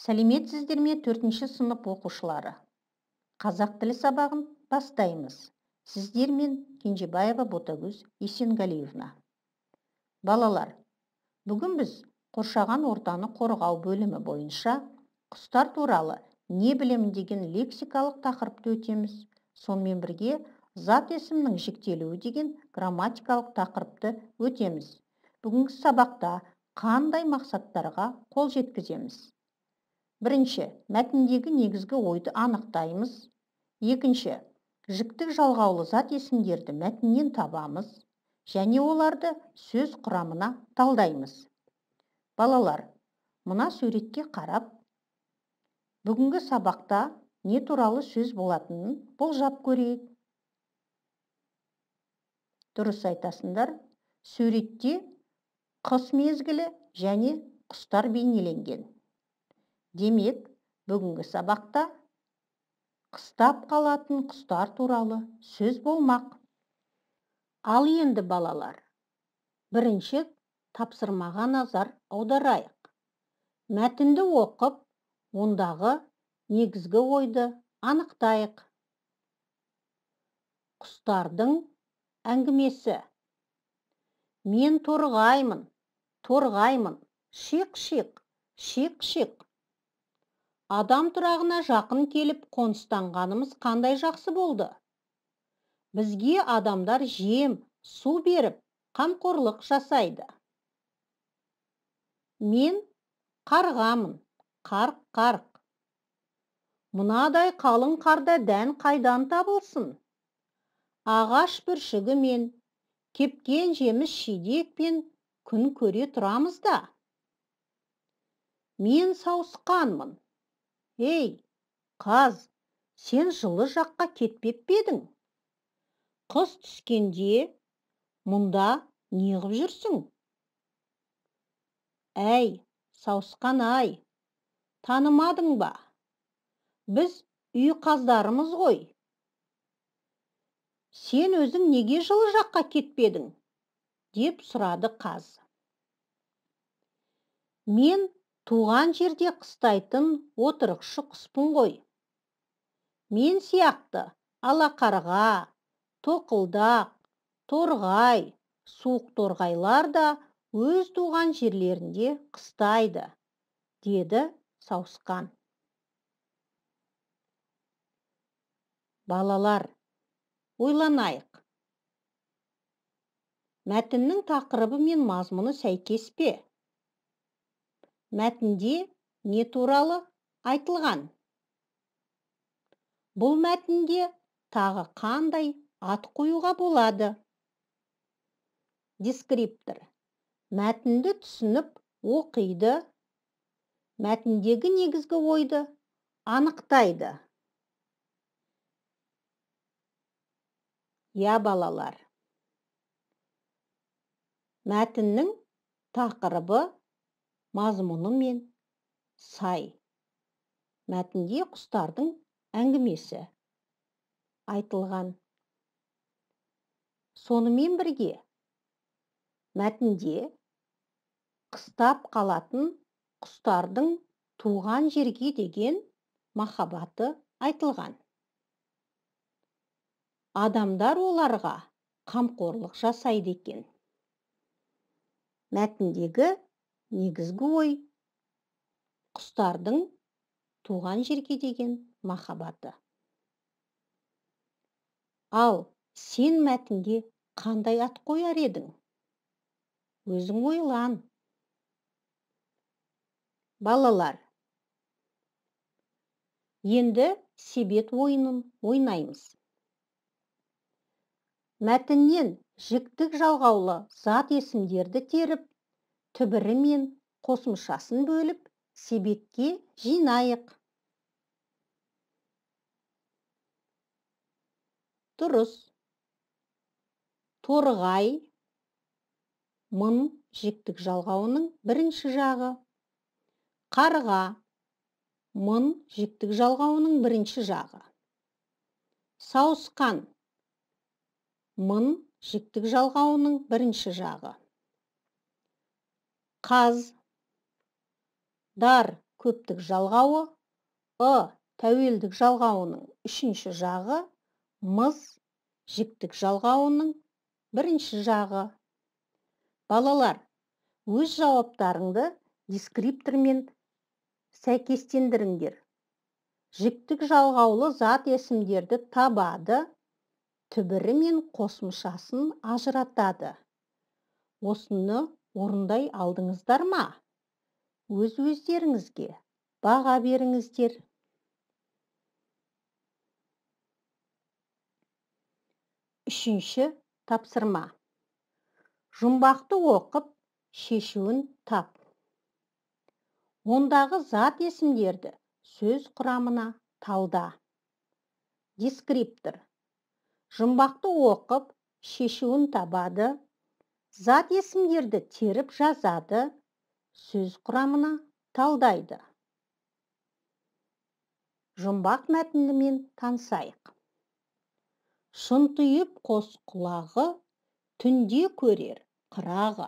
сәлеметсіздер ме төртінші сынып оқушылары қазақ тілі сабағын бастаймыз сіздермен кенжебаева ботагөз есенгалиевна балалар бүгін біз қоршаған ортаны қорғау бөлімі бойынша құстар туралы не білемін деген лексикалық тақырыпты өтеміз сонымен бірге зат есімнің жіктелуі деген грамматикалық тақырыпты өтеміз бүгінгі сабақта қандай мақсаттарға қол жеткіземіз бірінші мәтіндегі негізгі ойды анықтаймыз екінші жіктік жалғаулы зат есімдерді мәтіннен табамыз және оларды сөз құрамына талдаймыз балалар мұна суретке қарап бүгінгі сабақта не туралы сөз болатынын жап көрейік дұрыс айтасындар, сөретте қыс мезгілі және құстар бейнеленген демек бүгінгі сабақта қыстап қалатын құстар туралы сөз болмақ ал енді балалар бірінші тапсырмаға назар аударайық мәтінді оқып ондағы негізгі ойды анықтайық құстардың әңгімесі мен торғаймын торғаймын шиқ шиқ шиқ шиқ адам тұрағына жақын келіп қоныстанғанымыз қандай жақсы болды. Бізге адамдар жем, су беріп, қамқорлық жасайды. Мен қарғамын, қарқ-қарқ. Мынадай қалың қарда дән қайдан табылсын? Ағаш бүршігі мен, кепкен жеміс шидекпен күн көре тұрамыз да. Мен сауысқанмын, ей қаз сен жылы жаққа кетпеп пе едің түскенде мұнда неғып жүрсің әй сауысқан ай танымадың ба біз үй қаздарымыз ғой сен өзің неге жылы жаққа кетпедің деп сұрады қаз мен туған жерде қыстайтын отырықшы құспын ғой мен сияқты алақарға тоқылдақ торғай суық торғайлар да өз туған жерлерінде қыстайды деді сауысқан балалар ойланайық мәтіннің тақырыбы мен мазмұны сәйкес пе мәтінде не туралы айтылған бұл мәтінге тағы қандай ат қоюға болады дескриптор мәтінді түсініп оқиды мәтіндегі негізгі ойды анықтайды я балалар мәтіннің тақырыбы мен сай мәтінде құстардың әңгімесі айтылған сонымен бірге мәтінде қыстап қалатын құстардың туған жерге деген махаббаты айтылған адамдар оларға қамқорлық жасайды екен мәтіндегі негізгі ой құстардың туған жерге деген махаббаты ал сен мәтінге қандай ат қояр едің өзің ойлан балалар енді себет ойынын ойнаймыз мәтіннен жіктік жалғаулы зат есімдерді теріп түбірі мен қосымшасын бөліп себетке жинайық дұрыс торғай мұн жіктік жалғауының бірінші жағы қарға мұн жіктік жалғауының бірінші жағы сауысқан мұн жіктік жалғауының бірінші жағы қаз дар көптік жалғауы ы тәуелдік жалғауының үшінші жағы мыз жіктік жалғауының бірінші жағы балалар өз жауаптарыңды дескриптормен сәйкестендіріңдер жіктік жалғаулы зат есімдерді табады түбірі мен қосымшасын ажыратады осыны орындай алдыңыздар ма өз өздеріңізге баға беріңіздер үшінші тапсырма жұмбақты оқып шешуін тап ондағы зат есімдерді сөз құрамына талда дескриптор жұмбақты оқып шешуін табады зат есімдерді теріп жазады сөз құрамына талдайды жұмбақ мәтінімен танысайық шынтиып қос құлағы түнде көрер қырағы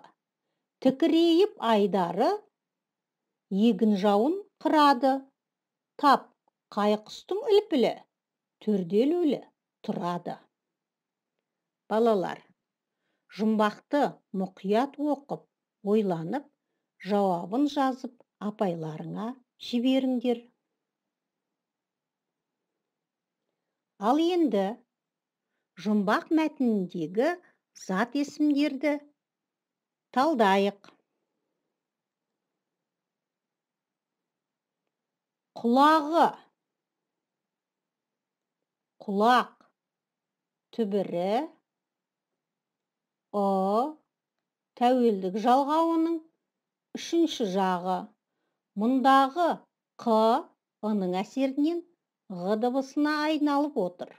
тікірейіп айдары егін жауын қырады тап қай құстың үлпілі төрделулі тұрады балалар жұмбақты мұқият оқып ойланып жауабын жазып апайларыңа жіберіңдер ал енді жұмбақ мәтініндегі зат есімдерді талдайық құлағы құлақ түбірі ұ тәуелдік жалғауының үшінші жағы мұндағы қ ының әсерінен ғ дыбысына айналып отыр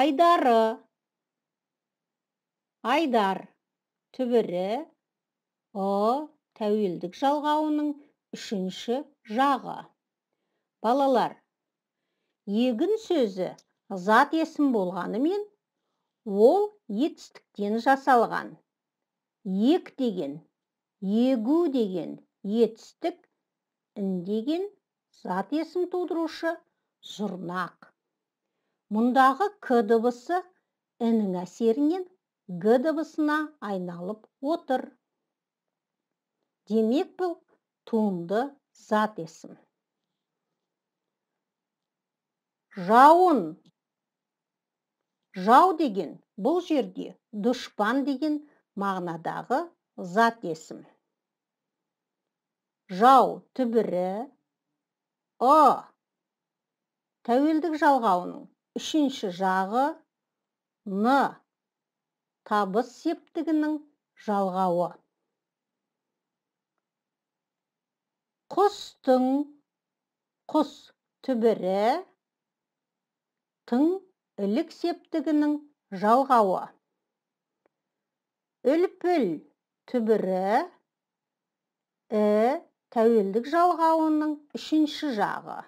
айдары айдар түбірі ұ тәуелдік жалғауының үшінші жағы балалар егін сөзі зат есім болғанымен ол етістіктен жасалған ек деген егу деген етістік деген зат есім тудырушы жұрнақ мұндағы к дыбысы нің әсерінен г дыбысына айналып отыр демек бұл туынды зат есім жауын жау деген бұл жерде дұшпан деген мағынадағы зат есім жау түбірі О. тәуелдік жалғауының үшінші жағы н табыс септігінің жалғауы құстың құс түбірі тың ілік септігінің жалғауы үлпіл түбірі і тәуелдік жалғауының үшінші жағы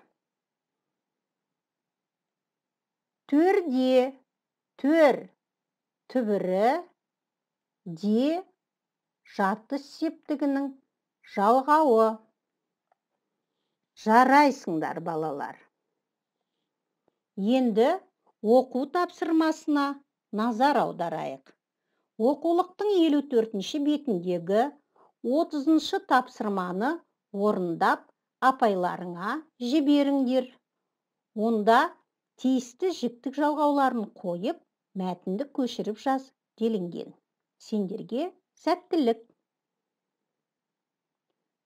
төрде төр түбірі де жатты септігінің жалғауы жарайсыңдар балалар енді оқу тапсырмасына назар аударайық оқулықтың 54-ші бетіндегі 30 тапсырманы орындап апайларыңа жіберіңдер онда тиісті жіктік жалғауларын қойып мәтінді көшіріп жаз делінген сендерге сәттілік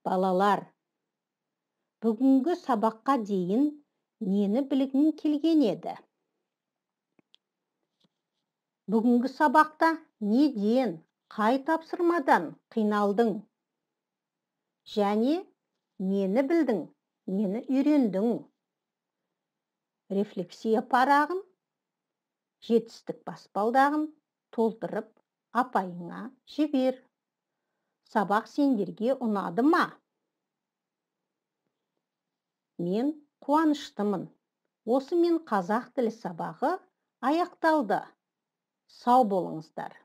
балалар бүгінгі сабаққа дейін нені білгің келген еді бүгінгі сабақта неден қай тапсырмадан қиналдың және мені білдің мені үйрендің рефлексия парағын жетістік баспалдағын толтырып апайыңа жібер сабақ сендерге ұнады ма мен қуаныштымын мен қазақ тілі сабағы аяқталды сау болыңыздар